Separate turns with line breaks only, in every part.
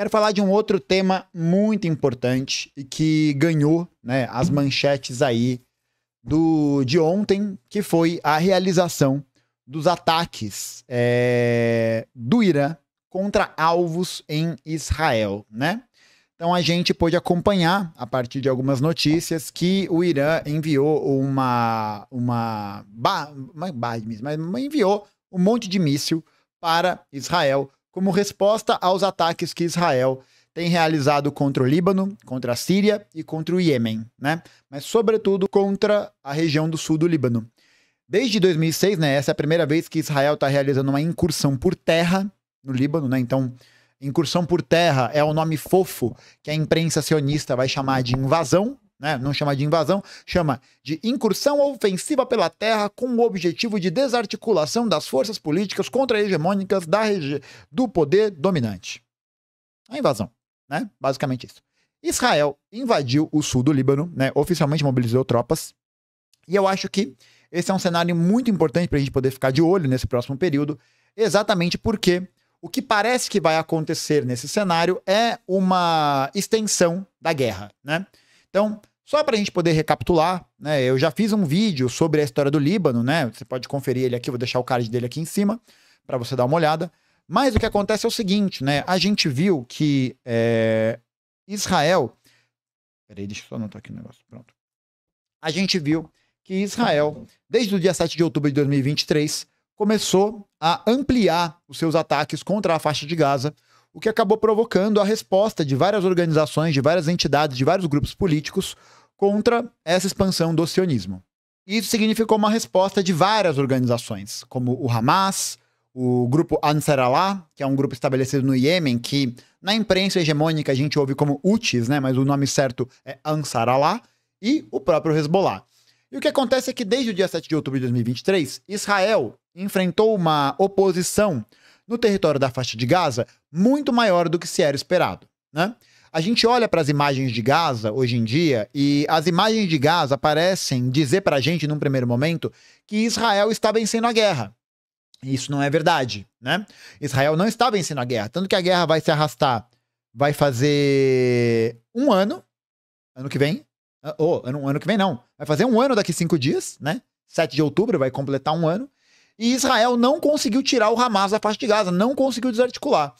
Quero falar de um outro tema muito importante e que ganhou né, as manchetes aí do, de ontem, que foi a realização dos ataques é, do Irã contra alvos em Israel, né? Então a gente pôde acompanhar, a partir de algumas notícias, que o Irã enviou uma. uma, ba, uma é mas enviou um monte de míssil para Israel como resposta aos ataques que Israel tem realizado contra o Líbano, contra a Síria e contra o Iêmen, né? Mas sobretudo contra a região do sul do Líbano. Desde 2006, né, essa é a primeira vez que Israel está realizando uma incursão por terra no Líbano, né? Então, incursão por terra é o nome fofo que a imprensa sionista vai chamar de invasão, né? Não chama de invasão, chama de incursão ofensiva pela terra com o objetivo de desarticulação das forças políticas contra-hegemônicas do poder dominante. A invasão, né? Basicamente isso. Israel invadiu o sul do Líbano, né? Oficialmente mobilizou tropas. E eu acho que esse é um cenário muito importante para a gente poder ficar de olho nesse próximo período, exatamente porque o que parece que vai acontecer nesse cenário é uma extensão da guerra, né? Então, só para a gente poder recapitular, né, eu já fiz um vídeo sobre a história do Líbano, né? Você pode conferir ele aqui, vou deixar o card dele aqui em cima para você dar uma olhada. Mas o que acontece é o seguinte, né? A gente viu que é, Israel. Peraí, deixa eu só anotar aqui o um negócio. Pronto. A gente viu que Israel, desde o dia 7 de outubro de 2023, começou a ampliar os seus ataques contra a faixa de Gaza, o que acabou provocando a resposta de várias organizações, de várias entidades, de vários grupos políticos contra essa expansão do sionismo. Isso significou uma resposta de várias organizações, como o Hamas, o grupo Ansar Allah, que é um grupo estabelecido no Iêmen, que na imprensa hegemônica a gente ouve como Houthis, né? mas o nome certo é Ansar Allah, e o próprio Hezbollah. E o que acontece é que desde o dia 7 de outubro de 2023, Israel enfrentou uma oposição no território da faixa de Gaza muito maior do que se era esperado. Né? A gente olha para as imagens de Gaza hoje em dia e as imagens de Gaza parecem dizer para a gente, num primeiro momento, que Israel está vencendo a guerra. Isso não é verdade, né? Israel não está vencendo a guerra, tanto que a guerra vai se arrastar, vai fazer um ano, ano que vem, ah, ou oh, ano, ano que vem não, vai fazer um ano daqui cinco dias, né? 7 de outubro vai completar um ano, e Israel não conseguiu tirar o Hamas da faixa de Gaza, não conseguiu desarticular.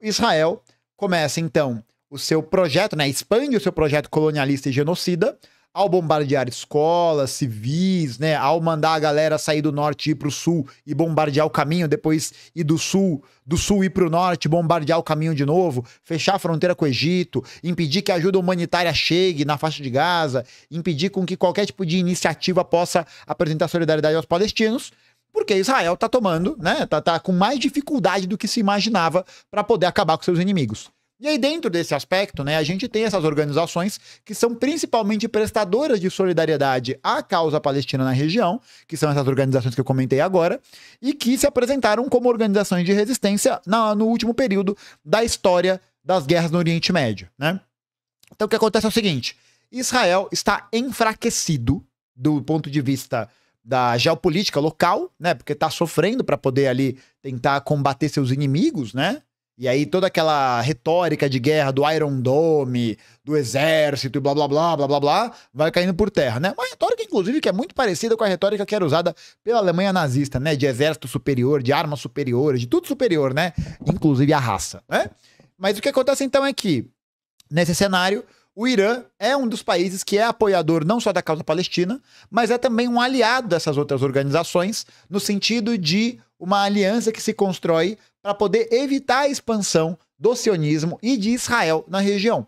Israel começa então o seu projeto, né? Expande o seu projeto colonialista e genocida ao bombardear escolas, civis, né? Ao mandar a galera sair do norte e ir pro sul e bombardear o caminho, depois ir do sul, do sul ir pro norte, bombardear o caminho de novo, fechar a fronteira com o Egito, impedir que a ajuda humanitária chegue na faixa de Gaza, impedir com que qualquer tipo de iniciativa possa apresentar solidariedade aos palestinos. Porque Israel tá tomando, né? Tá, tá com mais dificuldade do que se imaginava para poder acabar com seus inimigos. E aí, dentro desse aspecto, né, a gente tem essas organizações que são principalmente prestadoras de solidariedade à causa palestina na região, que são essas organizações que eu comentei agora, e que se apresentaram como organizações de resistência no último período da história das guerras no Oriente Médio. Né? Então, o que acontece é o seguinte: Israel está enfraquecido do ponto de vista da geopolítica local, né? Porque está sofrendo para poder ali tentar combater seus inimigos, né? E aí toda aquela retórica de guerra do Iron Dome, do exército e blá blá blá blá blá blá, vai caindo por terra, né? Uma retórica, inclusive, que é muito parecida com a retórica que era usada pela Alemanha nazista, né? De exército superior, de armas superiores, de tudo superior, né? Inclusive a raça, né? Mas o que acontece então é que, nesse cenário, o Irã é um dos países que é apoiador não só da causa palestina, mas é também um aliado dessas outras organizações, no sentido de uma aliança que se constrói para poder evitar a expansão do sionismo e de Israel na região.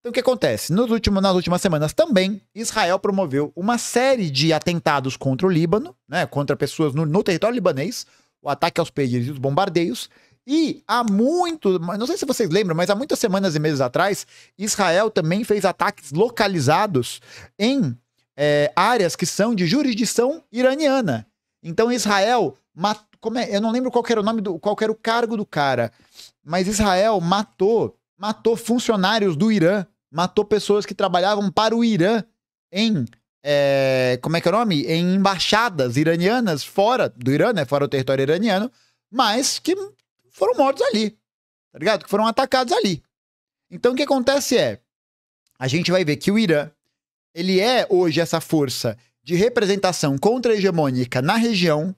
Então, o que acontece? Nos últimos, nas últimas semanas também, Israel promoveu uma série de atentados contra o Líbano, né, contra pessoas no, no território libanês, o ataque aos pedidos e os bombardeios. E há muito, não sei se vocês lembram, mas há muitas semanas e meses atrás, Israel também fez ataques localizados em é, áreas que são de jurisdição iraniana. Então Israel como é, eu não lembro qual era o nome do, qual era o cargo do cara, mas Israel matou, matou funcionários do Irã, matou pessoas que trabalhavam para o Irã em é, como é que é o nome? Em embaixadas iranianas fora do Irã, né? Fora do território iraniano, mas que foram mortos ali, tá ligado? Que foram atacados ali. Então o que acontece é, a gente vai ver que o Irã, ele é hoje essa força de representação contra-hegemônica na região,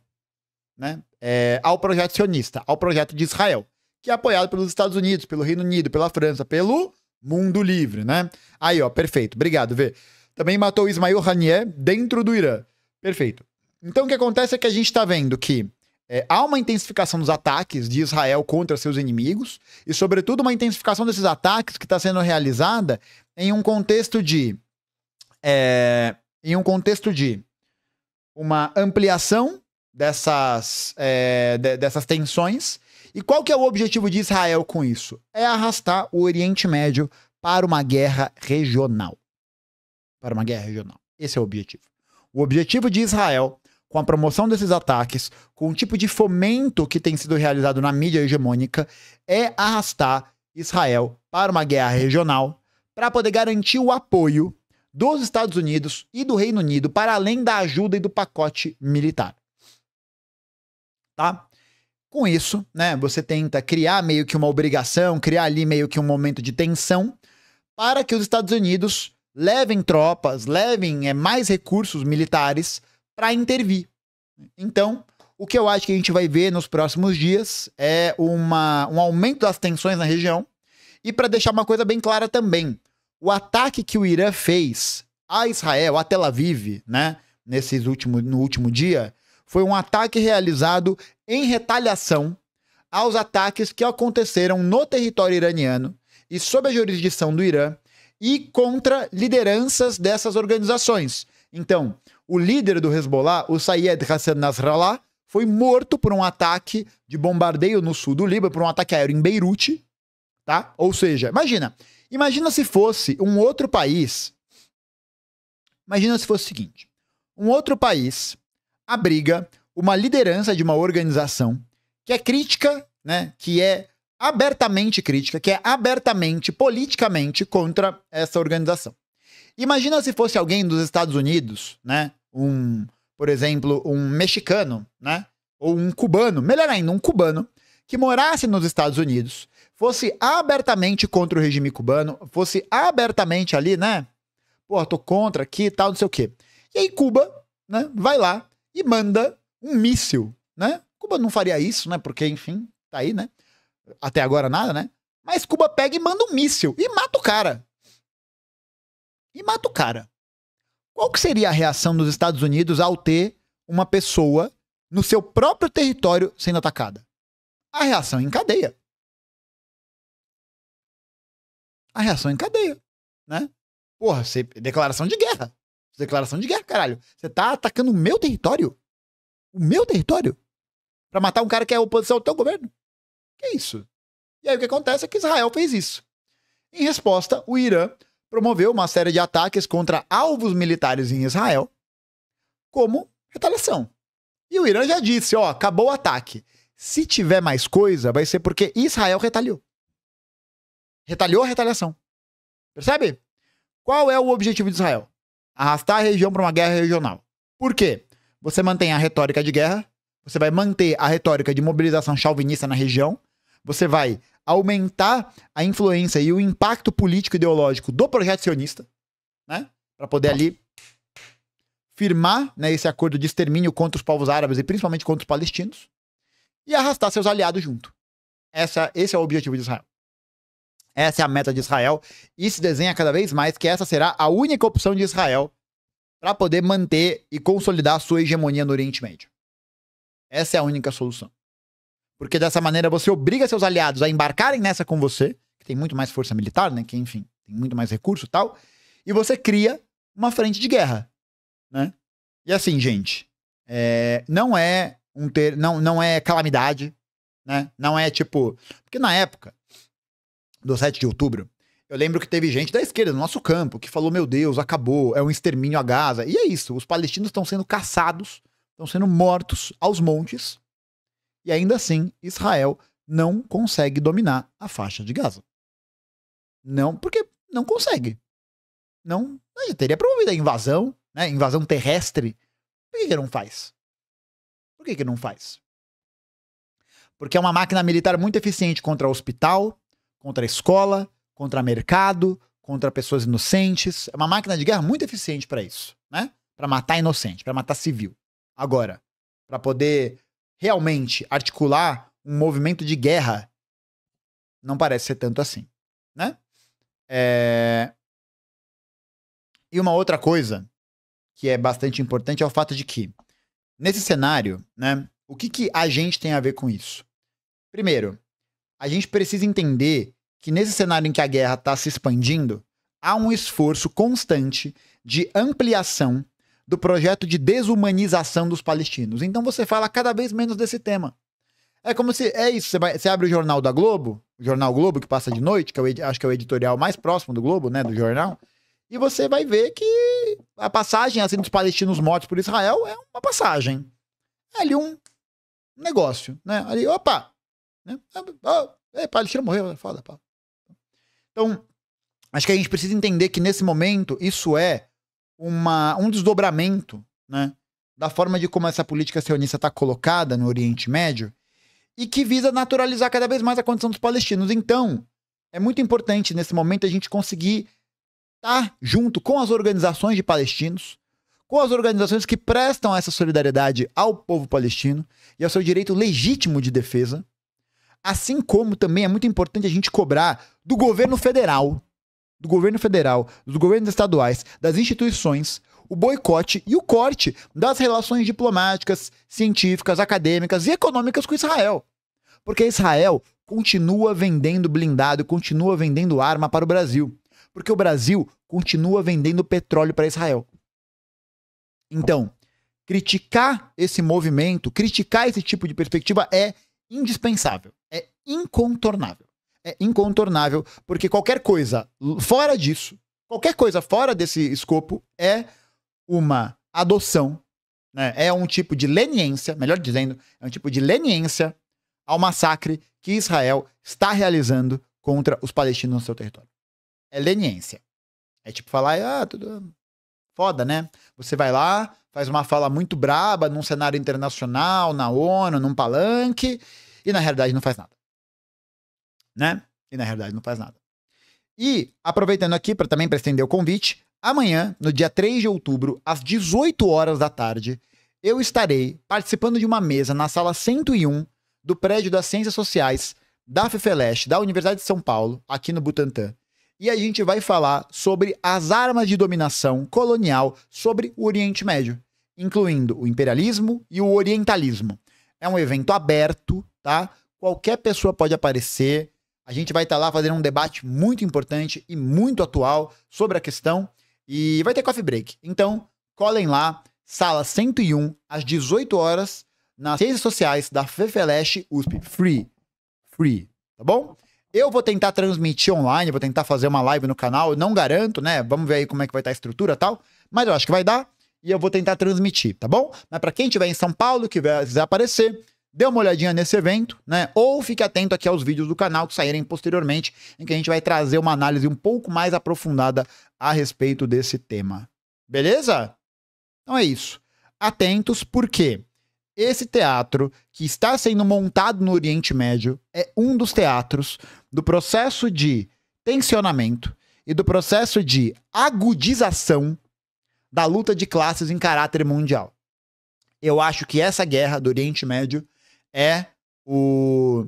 né? É, ao projeto sionista, ao projeto de Israel, que é apoiado pelos Estados Unidos, pelo Reino Unido, pela França, pelo mundo livre, né? Aí, ó, perfeito. Obrigado, Vê. Também matou Ismail Hanier dentro do Irã. Perfeito. Então, o que acontece é que a gente está vendo que é, há uma intensificação dos ataques de Israel contra seus inimigos e, sobretudo, uma intensificação desses ataques que está sendo realizada em um contexto de... É, em um contexto de uma ampliação dessas, é, de, dessas tensões. E qual que é o objetivo de Israel com isso? É arrastar o Oriente Médio para uma guerra regional. Para uma guerra regional. Esse é o objetivo. O objetivo de Israel, com a promoção desses ataques, com o tipo de fomento que tem sido realizado na mídia hegemônica, é arrastar Israel para uma guerra regional para poder garantir o apoio dos Estados Unidos e do Reino Unido para além da ajuda e do pacote militar tá? Com isso, né, você tenta criar meio que uma obrigação, criar ali meio que um momento de tensão para que os Estados Unidos levem tropas, levem é, mais recursos militares para intervir. Então, o que eu acho que a gente vai ver nos próximos dias é uma, um aumento das tensões na região. E para deixar uma coisa bem clara também, o ataque que o Irã fez a Israel, a Tel Aviv, né, nesses últimos, no último dia, foi um ataque realizado em retaliação aos ataques que aconteceram no território iraniano e sob a jurisdição do Irã e contra lideranças dessas organizações. Então, o líder do Hezbollah, o Sayed Hassan Nasrallah, foi morto por um ataque de bombardeio no sul do Líbano, por um ataque aéreo em Beirute, tá? Ou seja, imagina, imagina se fosse um outro país. Imagina se fosse o seguinte, um outro país abriga uma liderança de uma organização que é crítica, né, que é abertamente crítica, que é abertamente, politicamente contra essa organização. Imagina se fosse alguém dos Estados Unidos, né, um, por exemplo, um mexicano, né, ou um cubano, melhor ainda, um cubano, que morasse nos Estados Unidos, fosse abertamente contra o regime cubano, fosse abertamente ali, né? Pô, tô contra aqui e tal, não sei o quê. E aí Cuba, né, vai lá e manda um míssil, né? Cuba não faria isso, né? Porque, enfim, tá aí, né? Até agora nada, né? Mas Cuba pega e manda um míssil e mata o cara. E mata o cara. Qual que seria a reação dos Estados Unidos ao ter uma pessoa no seu próprio território sendo atacada? A reação em cadeia. A reação em cadeia, né? Porra, declaração de guerra. Declaração de guerra, caralho. Você tá atacando o meu território? O meu território? Pra matar um cara que é oposição ao teu governo? Que isso? E aí o que acontece é que Israel fez isso. Em resposta, o Irã promoveu uma série de ataques contra alvos militares em Israel como retaliação. E o Irã já disse, ó, acabou o ataque. Se tiver mais coisa, vai ser porque Israel retaliou. Retaliou a retaliação. Percebe? Qual é o objetivo de Israel? arrastar a região para uma guerra regional. Por quê? Você mantém a retórica de guerra, você vai manter a retórica de mobilização chauvinista na região, você vai aumentar a influência e o impacto político e ideológico do projeto sionista, né? Para poder ali firmar né, esse acordo de extermínio contra os povos árabes e principalmente contra os palestinos e arrastar seus aliados junto. Essa, esse é o objetivo de Israel. Essa é a meta de Israel. E se desenha cada vez mais que essa será a única opção de Israel para poder manter e consolidar a sua hegemonia no Oriente Médio. Essa é a única solução. Porque dessa maneira você obriga seus aliados a embarcarem nessa com você, que tem muito mais força militar, né? Que, enfim, tem muito mais recurso e tal. E você cria uma frente de guerra, né? E assim, gente, é, não é um ter, não, não é calamidade, né? Não é tipo, porque na época do 7 de outubro, eu lembro que teve gente da esquerda, no nosso campo, que falou: meu Deus, acabou, é um extermínio a Gaza. E é isso, os palestinos estão sendo caçados, estão sendo mortos aos montes, e ainda assim Israel não consegue dominar a faixa de Gaza. Não, porque não consegue. Não, não teria promovido a invasão, né? Invasão terrestre. Por que, que não faz? Por que, que não faz? Porque é uma máquina militar muito eficiente contra hospital, contra a escola, contra o mercado, contra pessoas inocentes. É uma máquina de guerra muito eficiente para isso, né? Para matar inocente, para matar civil. Agora, para poder realmente articular um movimento de guerra, não parece ser tanto assim, né? É... E uma outra coisa que é bastante importante é o fato de que nesse cenário, né? O que, que a gente tem a ver com isso? Primeiro, a gente precisa entender que nesse cenário em que a guerra está se expandindo, há um esforço constante de ampliação do projeto de desumanização dos palestinos. Então você fala cada vez menos desse tema. É como se. É isso. Você, vai, você abre o jornal da Globo, o jornal Globo, que passa de noite, que é eu acho que é o editorial mais próximo do Globo, né? Do jornal. E você vai ver que a passagem assim, dos palestinos mortos por Israel é uma passagem. É ali um negócio, né? Ali, opa, né? Ah, ah, é, Palestina morreu, é foda, pá. Então, acho que a gente precisa entender que nesse momento isso é uma, um desdobramento né, da forma de como essa política sionista está colocada no Oriente Médio e que visa naturalizar cada vez mais a condição dos palestinos. Então, é muito importante nesse momento a gente conseguir estar tá junto com as organizações de palestinos, com as organizações que prestam essa solidariedade ao povo palestino e ao seu direito legítimo de defesa, Assim como também é muito importante a gente cobrar do governo federal, do governo federal, dos governos estaduais, das instituições, o boicote e o corte das relações diplomáticas, científicas, acadêmicas e econômicas com Israel. Porque Israel continua vendendo blindado, continua vendendo arma para o Brasil. Porque o Brasil continua vendendo petróleo para Israel. Então, criticar esse movimento, criticar esse tipo de perspectiva é indispensável, é incontornável. É incontornável, porque qualquer coisa fora disso, qualquer coisa fora desse escopo é uma adoção, né? é um tipo de leniência, melhor dizendo, é um tipo de leniência ao massacre que Israel está realizando contra os palestinos no seu território. É leniência. É tipo falar, ah, tudo foda, né? Você vai lá, faz uma fala muito braba num cenário internacional, na ONU, num palanque, e na realidade não faz nada. Né? E na realidade não faz nada. E, aproveitando aqui para também para estender o convite, amanhã, no dia 3 de outubro, às 18 horas da tarde, eu estarei participando de uma mesa na sala 101 do prédio das Ciências Sociais da FEFELESH, da Universidade de São Paulo, aqui no Butantã. E a gente vai falar sobre as armas de dominação colonial sobre o Oriente Médio incluindo o imperialismo e o orientalismo. É um evento aberto, tá? Qualquer pessoa pode aparecer. A gente vai estar tá lá fazendo um debate muito importante e muito atual sobre a questão. E vai ter coffee break. Então, colhem lá, sala 101, às 18 horas, nas redes sociais da Fefeleche USP. Free. Free. Tá bom? Eu vou tentar transmitir online, vou tentar fazer uma live no canal. não garanto, né? Vamos ver aí como é que vai estar tá a estrutura e tal. Mas eu acho que vai dar e eu vou tentar transmitir, tá bom? Mas para quem estiver em São Paulo, que quiser aparecer, dê uma olhadinha nesse evento, né? Ou fique atento aqui aos vídeos do canal que saírem posteriormente, em que a gente vai trazer uma análise um pouco mais aprofundada a respeito desse tema. Beleza? Então é isso. Atentos, porque esse teatro que está sendo montado no Oriente Médio é um dos teatros do processo de tensionamento e do processo de agudização da luta de classes em caráter mundial. Eu acho que essa guerra do Oriente Médio é o,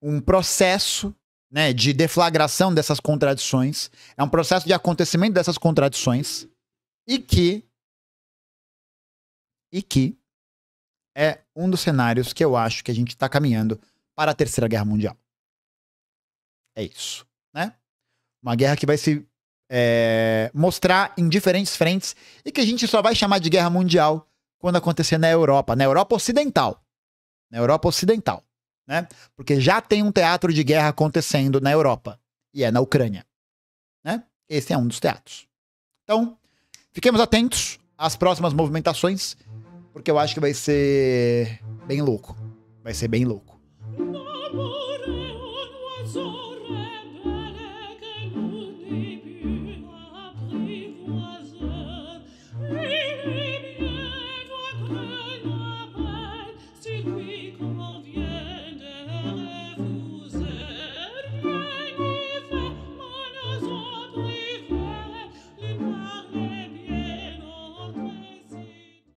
um processo né, de deflagração dessas contradições, é um processo de acontecimento dessas contradições e que e que é um dos cenários que eu acho que a gente está caminhando para a Terceira Guerra Mundial. É isso, né? Uma guerra que vai se é, mostrar em diferentes frentes e que a gente só vai chamar de guerra mundial quando acontecer na Europa, na Europa Ocidental. Na Europa Ocidental, né? Porque já tem um teatro de guerra acontecendo na Europa e é na Ucrânia, né? Esse é um dos teatros. Então, fiquemos atentos às próximas movimentações, porque eu acho que vai ser bem louco. Vai ser bem louco.